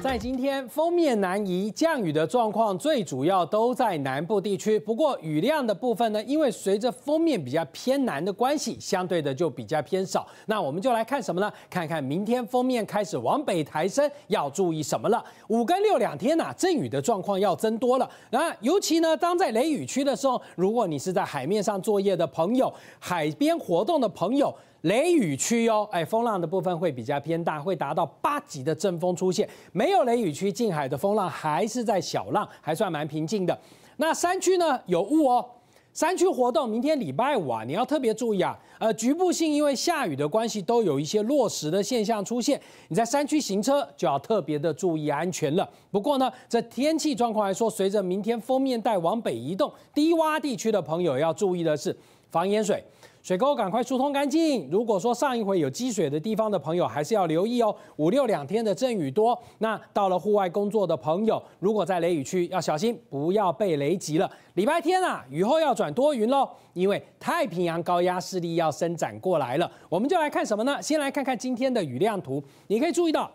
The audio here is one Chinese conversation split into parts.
在今天，封面南移降雨的状况最主要都在南部地区。不过雨量的部分呢，因为随着封面比较偏南的关系，相对的就比较偏少。那我们就来看什么呢？看看明天封面开始往北抬升，要注意什么了？五跟六两天呐，阵雨的状况要增多了。那尤其呢，当在雷雨区的时候，如果你是在海面上作业的朋友，海边活动的朋友，雷雨区哟，哎，风浪的部分会比较偏大，会达到八级的阵风出现。没。没有雷雨区，近海的风浪还是在小浪，还算蛮平静的。那山区呢？有雾哦。山区活动，明天礼拜五啊，你要特别注意啊。呃，局部性因为下雨的关系，都有一些落石的现象出现。你在山区行车就要特别的注意安全了。不过呢，这天气状况来说，随着明天封面带往北移动，低洼地区的朋友要注意的是防淹水。水沟赶快疏通干净。如果说上一回有积水的地方的朋友，还是要留意哦。五六两天的阵雨多，那到了户外工作的朋友，如果在雷雨区要小心，不要被雷击了。礼拜天啊，雨后要转多云喽，因为太平洋高压势力要伸展过来了。我们就来看什么呢？先来看看今天的雨量图，你可以注意到。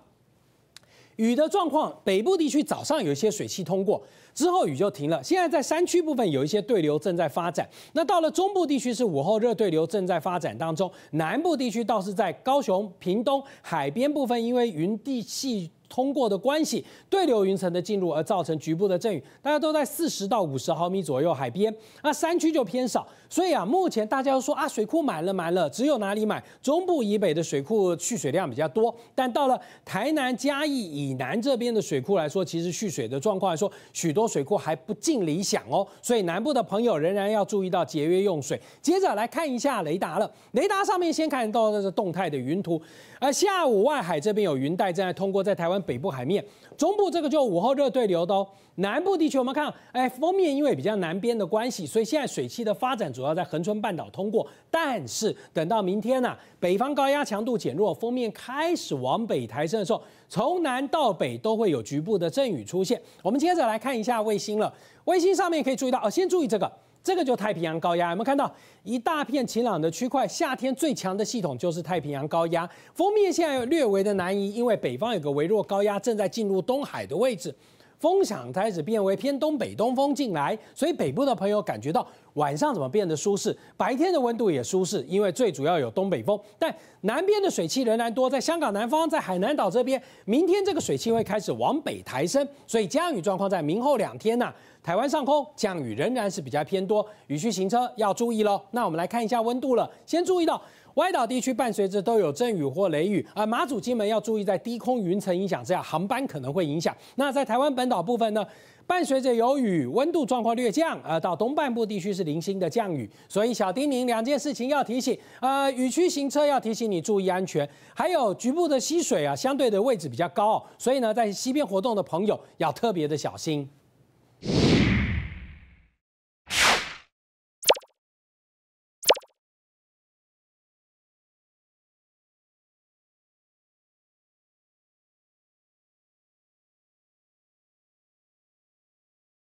雨的状况，北部地区早上有一些水汽通过之后雨就停了。现在在山区部分有一些对流正在发展，那到了中部地区是午后热对流正在发展当中，南部地区倒是在高雄、屏东海边部分，因为云地气。通过的关系，对流云层的进入而造成局部的阵雨，大家都在四十到五十毫米左右，海边那山区就偏少。所以啊，目前大家都说啊，水库满了满了，只有哪里满？中部以北的水库蓄水量比较多，但到了台南、嘉义以南这边的水库来说，其实蓄水的状况来说许多水库还不尽理想哦。所以南部的朋友仍然要注意到节约用水。接着来看一下雷达了，雷达上面先看到的是动态的云图，而下午外海这边有云带正在通过，在台湾。北部海面，中部这个就午后热对流的哦。南部地区我们看，哎，封面因为比较南边的关系，所以现在水汽的发展主要在恒春半岛通过。但是等到明天呢，北方高压强度减弱，封面开始往北抬升的时候，从南到北都会有局部的阵雨出现。我们接着来看一下卫星了，卫星上面可以注意到哦，先注意这个。这个就太平洋高压，有没有看到一大片晴朗的区块？夏天最强的系统就是太平洋高压，封面现在略微的南移，因为北方有个微弱高压正在进入东海的位置，风向开始变为偏东北东风进来，所以北部的朋友感觉到晚上怎么变得舒适，白天的温度也舒适，因为最主要有东北风，但南边的水汽仍然多，在香港南方，在海南岛这边，明天这个水汽会开始往北抬升，所以降雨状况在明后两天呢。台湾上空降雨仍然是比较偏多，雨区行车要注意喽。那我们来看一下温度了，先注意到外岛地区伴随着都有阵雨或雷雨，而马祖、金门要注意在低空云层影响之下，航班可能会影响。那在台湾本岛部分呢，伴随着有雨，温度状况略降。呃，到东半部地区是零星的降雨，所以小叮咛两件事情要提醒：呃，雨区行车要提醒你注意安全，还有局部的溪水啊，相对的位置比较高所以呢，在溪边活动的朋友要特别的小心。